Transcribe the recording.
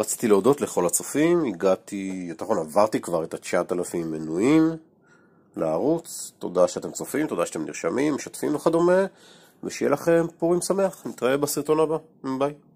רציתי להודות לכל הצופים, הגעתי, יותר נכון עברתי כבר את ה-9,000 מנויים לערוץ, תודה שאתם צופים, תודה שאתם נרשמים, משתפים וכדומה, ושיהיה לכם פורים שמח, נתראה בסרטון הבא, ביי.